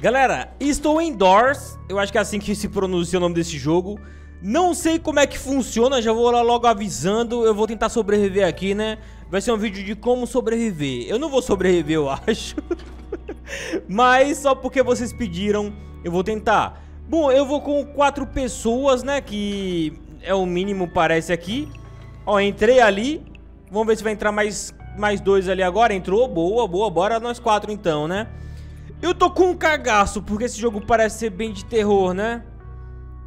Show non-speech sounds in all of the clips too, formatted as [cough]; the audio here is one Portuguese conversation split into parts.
Galera, estou indoors. Eu acho que é assim que se pronuncia o nome desse jogo. Não sei como é que funciona, já vou lá logo avisando. Eu vou tentar sobreviver aqui, né? Vai ser um vídeo de como sobreviver. Eu não vou sobreviver, eu [laughs] acho. Mas só porque vocês pediram, eu vou tentar. Bom, eu vou com quatro pessoas, né? Que é o mínimo, parece aqui. Ó, entrei ali. Vamos ver se vai entrar mais, mais dois ali agora. Entrou, boa, boa. Bora nós quatro então, né? Eu tô com um cagaço, porque esse jogo parece ser bem de terror, né?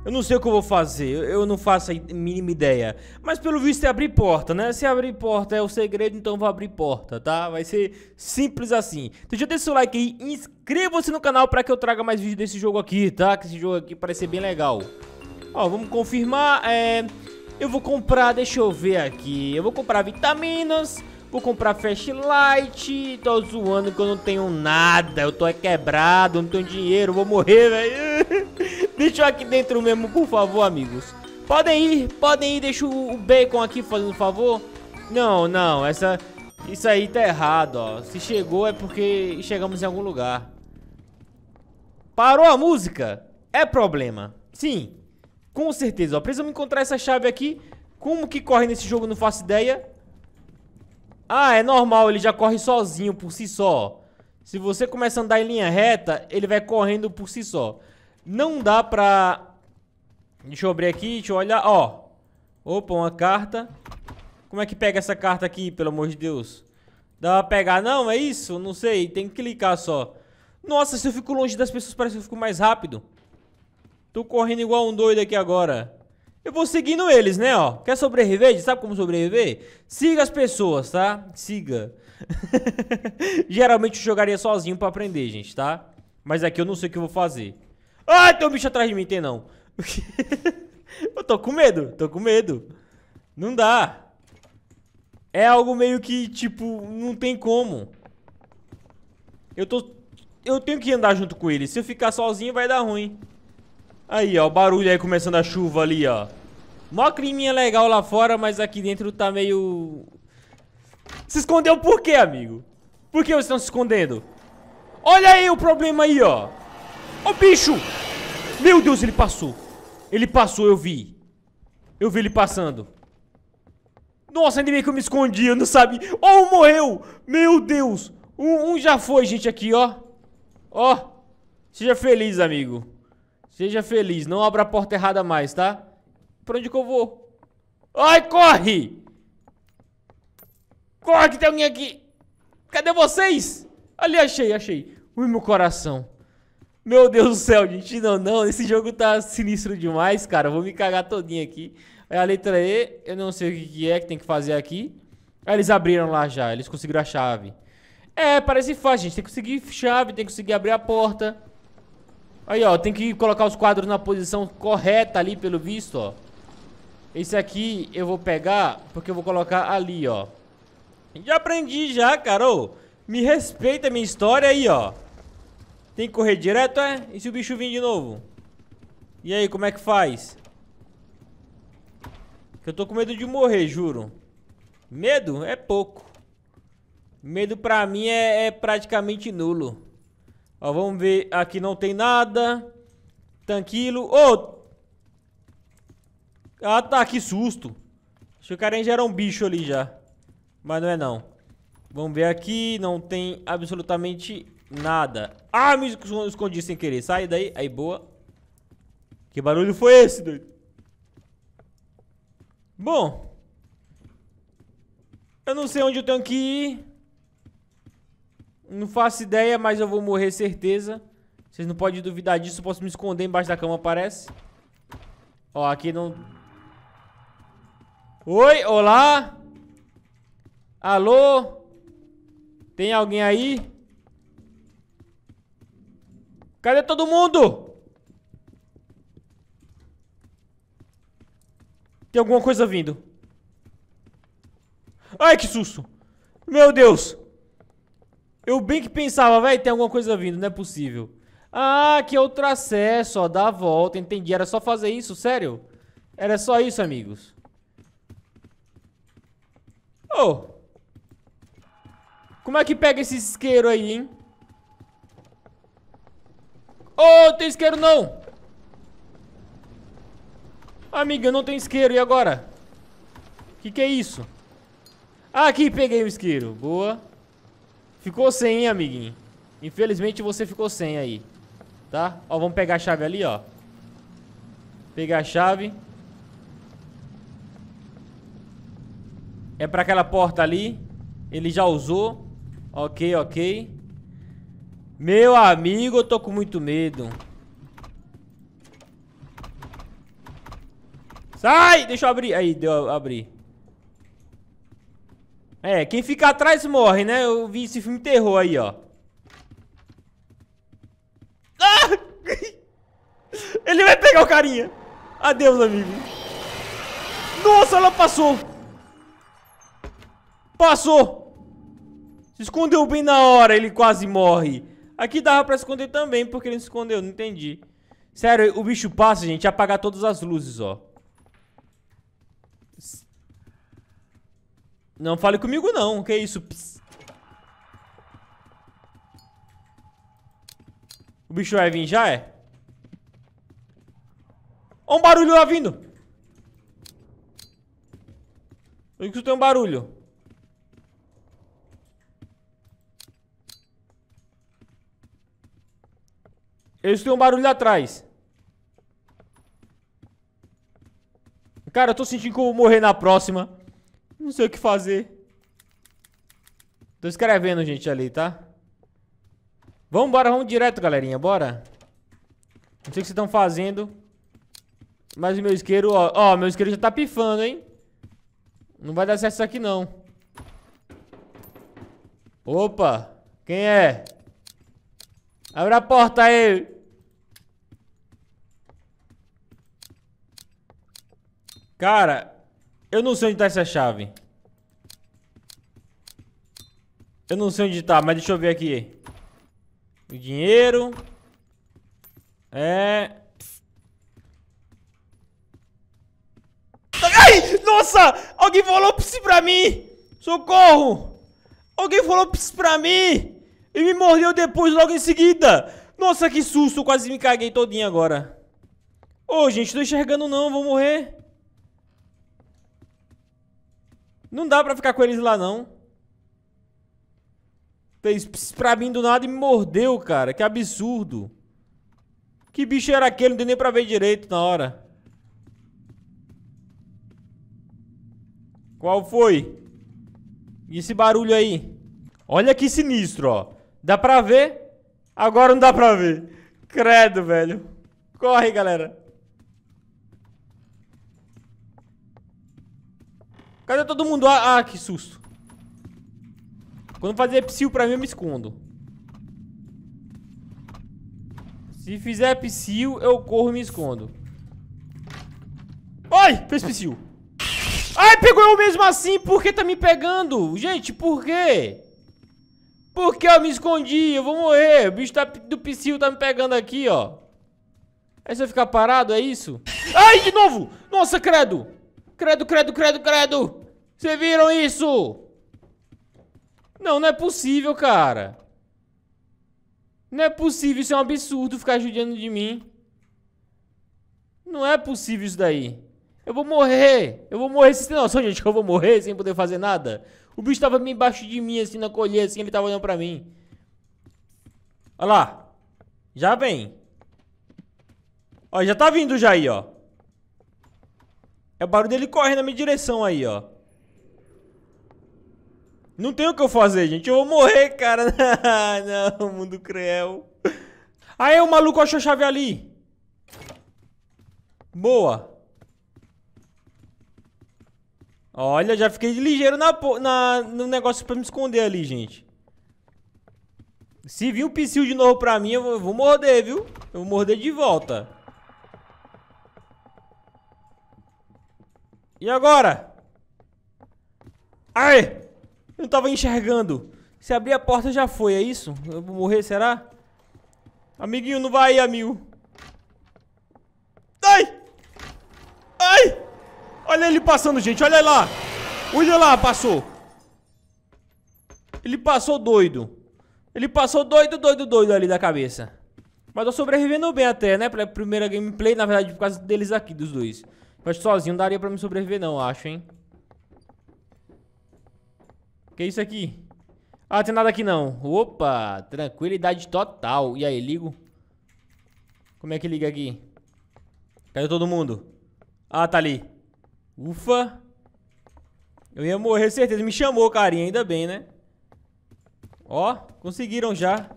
Eu não sei o que eu vou fazer, eu não faço a mínima ideia. Mas pelo visto é abrir porta, né? Se abrir porta é o segredo, então vou abrir porta, tá? Vai ser simples assim. Então deixa o seu like aí, inscreva-se no canal pra que eu traga mais vídeos desse jogo aqui, tá? Que esse jogo aqui parece ser bem legal. Ó, vamos confirmar, é... Eu vou comprar, deixa eu ver aqui. Eu vou comprar vitaminas Vou comprar flashlight. Tô zoando que eu não tenho nada. Eu tô é quebrado, não tenho dinheiro, vou morrer, velho. [laughs] Deixa eu aqui dentro mesmo, por favor, amigos. Podem ir, podem ir. Deixa o bacon aqui fazendo favor. Não, não, essa... Isso aí tá errado, ó. Se chegou é porque chegamos em algum lugar. Parou a música? É problema. Sim, com certeza. Ó, precisamos encontrar essa chave aqui. Como que corre nesse jogo, não faço ideia. Ah, é normal, ele já corre sozinho por si só. Se você começa a andar em linha reta, ele vai correndo por si só. Não dá pra... Deixa eu abrir aqui, deixa eu olhar, ó. Opa, uma carta. Como é que pega essa carta aqui, pelo amor de Deus? Dá pra pegar? Não, é isso? Não sei, tem que clicar só. Nossa, se eu fico longe das pessoas, parece que eu fico mais rápido. Tô correndo igual um doido aqui agora. Eu vou seguindo eles, né, ó. Quer sobreviver? Sabe como sobreviver? Siga as pessoas, tá? Siga. [laughs] Geralmente eu jogaria sozinho pra aprender, gente, tá? Mas aqui eu não sei o que eu vou fazer. Ah, tem um bicho atrás de mim, tem não. [laughs] eu tô com medo, tô com medo. Não dá. É algo meio que, tipo, não tem como. Eu tô... Eu tenho que andar junto com ele. Se eu ficar sozinho, vai dar ruim. Aí, ó, o barulho aí começando a chuva ali, ó. Mó climinha legal lá fora, mas aqui dentro tá meio... Se escondeu por quê, amigo? Por que vocês estão se escondendo? Olha aí o problema aí, ó. Ó, bicho! Meu Deus, ele passou. Ele passou, eu vi. Eu vi ele passando. Nossa, ainda bem que eu me escondi, eu não sabia. Ó, oh, um morreu! Meu Deus! Um, um já foi, gente, aqui, ó. Ó. Seja feliz, amigo. Seja feliz, não abra a porta errada mais, tá? Pra onde que eu vou? Ai, corre! Corre que tem alguém aqui! Cadê vocês? Ali, achei, achei. Ui, meu coração. Meu Deus do céu, gente. Não, não, esse jogo tá sinistro demais, cara. vou me cagar todinho aqui. É a letra E, eu não sei o que, que é que tem que fazer aqui. Aí eles abriram lá já, eles conseguiram a chave. É, parece fácil, gente. Tem que conseguir chave, tem que conseguir abrir a porta. Aí, ó, tem que colocar os quadros na posição correta ali, pelo visto, ó. Esse aqui eu vou pegar, porque eu vou colocar ali, ó. Já aprendi já, cara, ô. Me respeita a minha história aí, ó. Tem que correr direto, é? E se o bicho vir de novo? E aí, como é que faz? eu tô com medo de morrer, juro. Medo é pouco. Medo pra mim é, é praticamente nulo. Ó, vamos ver. Aqui não tem nada. Tranquilo. Ô! Oh! Ah, tá. Que susto. Acho que o carinha já era um bicho ali já. Mas não é não. Vamos ver aqui. Não tem absolutamente nada. Ah, me escondi sem querer. Sai daí. Aí, boa. Que barulho foi esse, doido? Bom. Eu não sei onde eu tenho que ir. Não faço ideia, mas eu vou morrer, certeza. Vocês não podem duvidar disso. posso me esconder embaixo da cama, parece. Ó, aqui não... Oi, olá. Alô. Tem alguém aí? Cadê todo mundo? Tem alguma coisa vindo. Ai, que susto. Meu Deus. Eu bem que pensava, velho, tem alguma coisa vindo, não é possível. Ah, que outro acesso, ó, dá a volta, entendi. Era só fazer isso, sério? Era só isso, amigos. Oh. Como é que pega esse isqueiro aí, hein? Oh, tem isqueiro não! Amiga, não tem isqueiro, e agora? Que que é isso? Ah, aqui, peguei o isqueiro. Boa. Ficou sem, hein, amiguinho? Infelizmente você ficou sem aí. Tá? Ó, vamos pegar a chave ali, ó. Pegar a chave. É pra aquela porta ali. Ele já usou. Ok, ok. Meu amigo, eu tô com muito medo. Sai! Deixa eu abrir. Aí, deu abrir. É, quem fica atrás morre, né? Eu vi esse filme terror aí, ó. Ah! [laughs] Ele vai pegar o carinha. Adeus, amigo. Nossa, ela passou. Passou. Se escondeu bem na hora, ele quase morre. Aqui dava pra esconder também, porque ele se escondeu, não entendi. Sério, o bicho passa, gente, apagar todas as luzes, ó. Não fale comigo não, que isso? Pss. O bicho vai vir já, é? Olha um barulho lá vindo! Eu tem um barulho. Eu escutei um barulho lá atrás. Cara, eu tô sentindo que eu vou morrer na próxima. Não sei o que fazer. Tô escrevendo, gente, ali, tá? Vambora, vamos direto, galerinha, bora. Não sei o que vocês estão fazendo. Mas o meu isqueiro, ó, ó, meu isqueiro já tá pifando, hein? Não vai dar certo isso aqui, não. Opa, quem é? Abre a porta aí. Cara, eu não sei onde tá essa chave. Eu não sei onde tá, mas deixa eu ver aqui. O dinheiro. É... Ai! Nossa! Alguém falou ps pra mim! Socorro! Alguém falou ps pra mim! E me mordeu depois, logo em seguida! Nossa, que susto! Eu quase me caguei todinho agora. Ô, oh, gente, não tô enxergando não, vou morrer. Não dá pra ficar com eles lá, não. Fez pra mim do nada e me mordeu, cara. Que absurdo. Que bicho era aquele? Não deu nem pra ver direito na hora. Qual foi? E esse barulho aí? Olha que sinistro, ó. Dá pra ver? Agora não dá pra ver. Credo, velho. Corre, galera. Cadê todo mundo? Ah, ah que susto. Quando fazer psil pra mim, eu me escondo. Se fizer psil, eu corro e me escondo. Ai, fez psil. Ai, pegou eu mesmo assim. Por que tá me pegando? Gente, por quê? Por que eu me escondi? Eu vou morrer. O bicho tá, do psil tá me pegando aqui, ó. Aí se eu ficar parado, é isso? Ai, de novo! Nossa, credo! Credo, credo, credo, credo! Vocês viram isso? Não, não é possível, cara. Não é possível, isso é um absurdo ficar judiando de mim. Não é possível isso daí. Eu vou morrer. Eu vou morrer. Vocês têm noção, gente, que eu vou morrer sem poder fazer nada? O bicho tava bem embaixo de mim, assim, na colher, assim, ele tava olhando pra mim. Olha lá. Já vem. Ó, já tá vindo já aí, ó. É o barulho dele correndo na minha direção aí, ó. Não tem o que eu fazer, gente. Eu vou morrer, cara. [laughs] Não, mundo cruel. Aí o maluco achou a chave ali. Boa. Olha, já fiquei ligeiro na, na, no negócio pra me esconder ali, gente. Se vir um psil de novo pra mim, eu vou, eu vou morder, viu? Eu vou morder de volta. E agora? Aí. Eu não tava enxergando. Se abrir a porta já foi, é isso? Eu vou morrer, será? Amiguinho, não vai aí, amigo. Ai! Ai! Olha ele passando, gente. Olha lá. Olha lá, passou. Ele passou doido. Ele passou doido, doido, doido ali da cabeça. Mas tô sobrevivendo bem até, né? Pra primeira gameplay, na verdade, por causa deles aqui, dos dois. Mas sozinho não daria pra me sobreviver não, acho, hein? Que é isso aqui? Ah, tem nada aqui não. Opa, tranquilidade total. E aí, ligo? Como é que liga aqui? Caiu todo mundo. Ah, tá ali. Ufa. Eu ia morrer, certeza. Me chamou, carinha. Ainda bem, né? Ó, conseguiram já.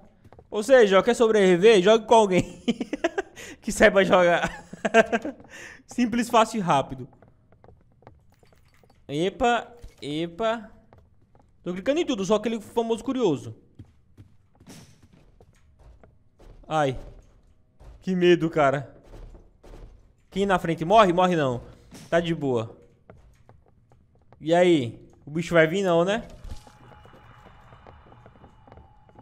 Ou seja, ó, quer sobreviver? Jogue com alguém [laughs] que saiba jogar. [laughs] Simples, fácil e rápido. Epa, epa. Tô clicando em tudo, só aquele famoso curioso. Ai. Que medo, cara. Quem na frente morre? Morre não. Tá de boa. E aí? O bicho vai vir não, né?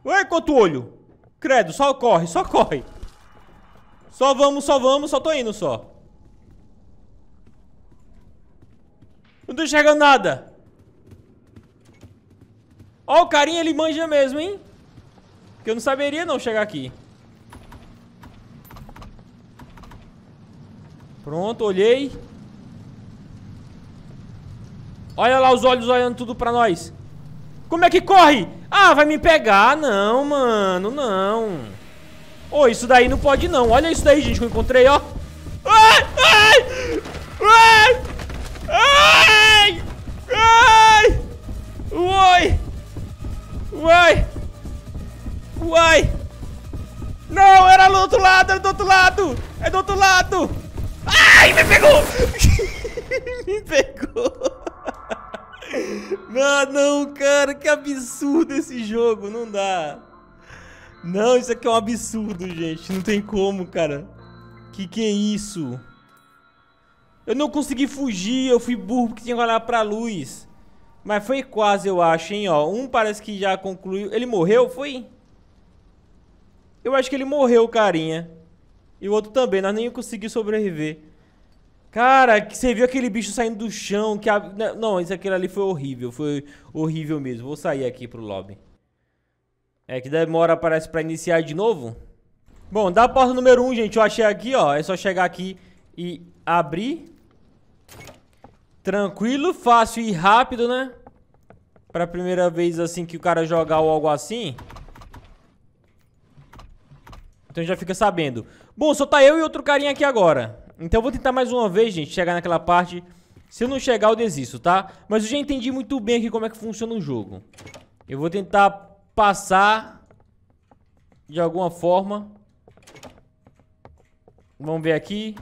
Ué, quanto olho. Credo, só corre, só corre. Só vamos, só vamos, só tô indo só. Não tô enxergando nada. Ó, o carinha, ele manja mesmo, hein? Que eu não saberia não chegar aqui. Pronto, olhei. Olha lá os olhos olhando tudo pra nós. Como é que corre? Ah, vai me pegar. Não, mano, não. Ô, oh, isso daí não pode não. Olha isso daí, gente, que eu encontrei, ó. Ai, ai, ai, ai, ai. Oi. Vai! Vai! Não, era do outro lado, era do outro lado! É do outro lado! Ai, me pegou! [laughs] me pegou! [laughs] Ah, não, cara, que absurdo esse jogo, não dá. Não, isso aqui é um absurdo, gente, não tem como, cara. Que que é isso? Eu não consegui fugir, eu fui burro porque tinha que olhar pra luz. Mas foi quase, eu acho, hein, ó. Um parece que já concluiu. Ele morreu, foi? Eu acho que ele morreu, carinha. E o outro também, nós nem conseguimos sobreviver. Cara, que você viu aquele bicho saindo do chão, que a... Né, não, isso aquele ali foi horrível, foi horrível mesmo. Vou sair aqui pro lobby. É que demora, parece, pra iniciar de novo. Bom, da porta número 1, um, gente, eu achei aqui, ó. É só chegar aqui e abrir. Tranquilo, fácil e rápido, né? Pra primeira vez, assim, que o cara jogar ou algo assim. Então já fica sabendo. Bom, só tá eu e outro carinha aqui agora. Então eu vou tentar mais uma vez, gente, chegar naquela parte. Se eu não chegar, eu desisto, tá? Mas eu já entendi muito bem aqui como é que funciona o jogo. Eu vou tentar passar de alguma forma. Vamos ver aqui.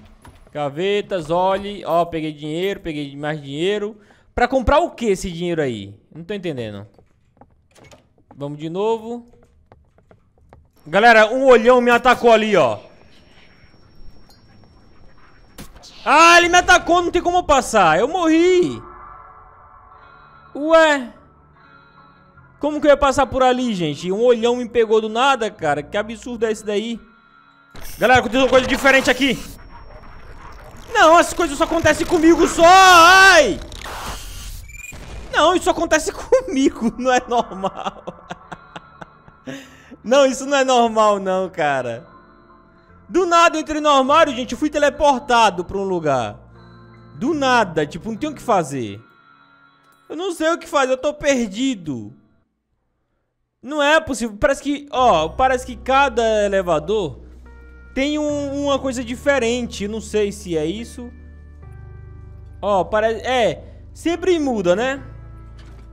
Gavetas, olhe. Ó, peguei dinheiro, peguei mais dinheiro. Pra comprar o que esse dinheiro aí? Não tô entendendo. Vamos de novo. Galera, um olhão me atacou ali, ó. Ah, ele me atacou, não tem como passar. Eu morri. Ué. Como que eu ia passar por ali, gente? Um olhão me pegou do nada, cara. Que absurdo é esse daí? Galera, aconteceu uma coisa diferente aqui. Não, essas coisas só acontecem comigo só! Ai! Não, isso acontece [laughs] comigo, não é normal. [laughs] Não, isso não é normal não, cara. Do nada eu entrei no armário, gente, eu fui teleportado pra um lugar. Do nada, tipo, não tenho o que fazer. Eu não sei o que fazer, eu tô perdido. Não é possível, parece que, ó, parece que cada elevador tem um, uma coisa diferente, não sei se é isso. Ó, oh, parece... É, sempre muda, né?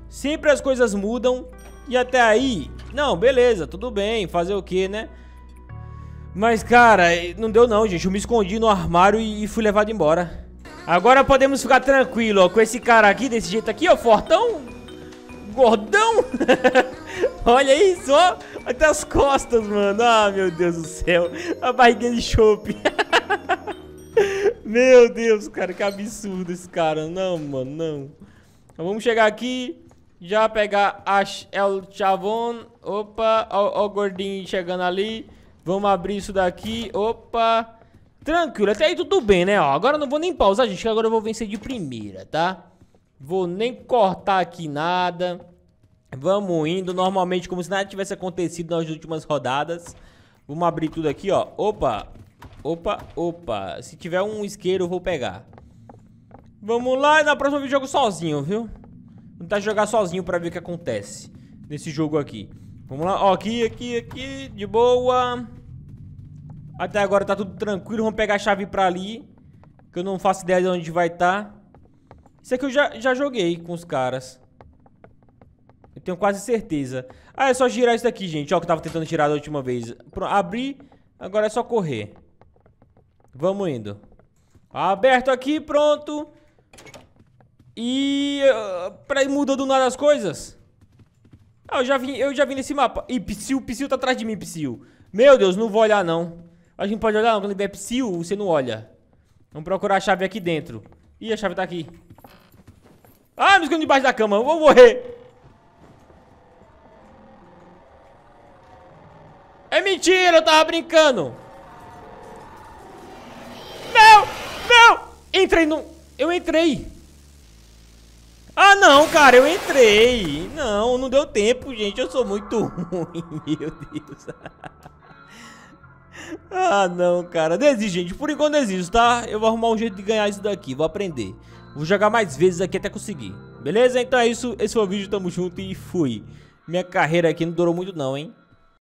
Sempre as coisas mudam. E até aí... Não, beleza, tudo bem, fazer o que, né? Mas, cara, não deu não, gente. Eu me escondi no armário e fui levado embora. Agora podemos ficar tranquilo, ó. Com esse cara aqui, desse jeito aqui, ó, fortão, gordão... [laughs] Olha isso, ó. Até as costas, mano. Ah, meu Deus do céu. A barriguinha de chope. [laughs] meu Deus, cara. Que absurdo esse cara. Não, mano, não. Então, vamos chegar aqui. Já pegar a El Chavon. Opa, ó, ó o gordinho chegando ali. Vamos abrir isso daqui. Opa. Tranquilo, até aí tudo bem, né? Ó, agora eu não vou nem pausar, gente, que agora eu vou vencer de primeira, tá? Vou nem cortar aqui nada. Vamos indo, normalmente como se nada tivesse acontecido nas últimas rodadas. Vamos abrir tudo aqui, ó. Opa, opa, opa. Se tiver um isqueiro, eu vou pegar. Vamos lá, na próxima eu jogo sozinho, viu? Vou tentar jogar sozinho pra ver o que acontece nesse jogo aqui. Vamos lá, ó, aqui, aqui, aqui, de boa. Até agora tá tudo tranquilo, vamos pegar a chave pra ali. Que eu não faço ideia de onde vai estar. Tá. Isso aqui eu já, já joguei com os caras. Tenho quase certeza. Ah, é só girar isso daqui, gente. Ó, que eu tava tentando girar da última vez. Pronto, abri. Agora é só correr. Vamos indo. Aberto aqui, pronto. E... Uh, peraí, muda do nada as coisas. Ah, eu já vim, eu já vim nesse mapa. Ih, Psyu, Psyu tá atrás de mim, Psyu. Meu Deus, não vou olhar, não. A gente pode olhar, não. Quando ele Psyu, você não olha. Vamos procurar a chave aqui dentro. Ih, a chave tá aqui. Ah, me escondi debaixo da cama. Eu vou morrer. É mentira, eu tava brincando. Não, não. Entrei no... Eu entrei. Ah, não, cara, eu entrei. Não, não deu tempo, gente. Eu sou muito [laughs] ruim, meu Deus. [laughs] ah, não, cara. Desisto, gente. Por enquanto desisto, tá? Eu vou arrumar um jeito de ganhar isso daqui. Vou aprender. Vou jogar mais vezes aqui até conseguir. Beleza? Então é isso. Esse foi o vídeo. Tamo junto e fui. Minha carreira aqui não durou muito não, hein?